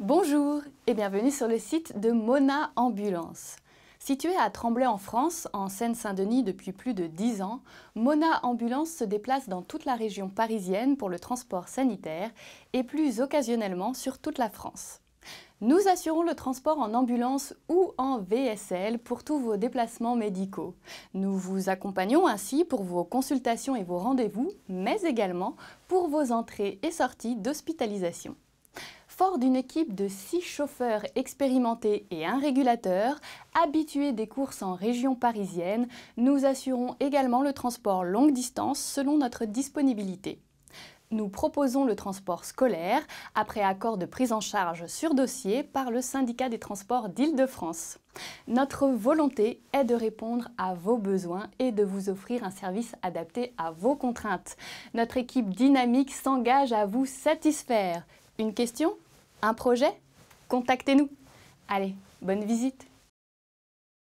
Bonjour et bienvenue sur le site de Mona Ambulance. Située à Tremblay en France, en Seine-Saint-Denis depuis plus de 10 ans, Mona Ambulance se déplace dans toute la région parisienne pour le transport sanitaire et plus occasionnellement sur toute la France. Nous assurons le transport en ambulance ou en VSL pour tous vos déplacements médicaux. Nous vous accompagnons ainsi pour vos consultations et vos rendez-vous, mais également pour vos entrées et sorties d'hospitalisation. Fort d'une équipe de six chauffeurs expérimentés et un régulateur, habitués des courses en région parisienne, nous assurons également le transport longue distance selon notre disponibilité. Nous proposons le transport scolaire après accord de prise en charge sur dossier par le syndicat des transports d'Île-de-France. Notre volonté est de répondre à vos besoins et de vous offrir un service adapté à vos contraintes. Notre équipe dynamique s'engage à vous satisfaire. Une question un projet Contactez-nous. Allez, bonne visite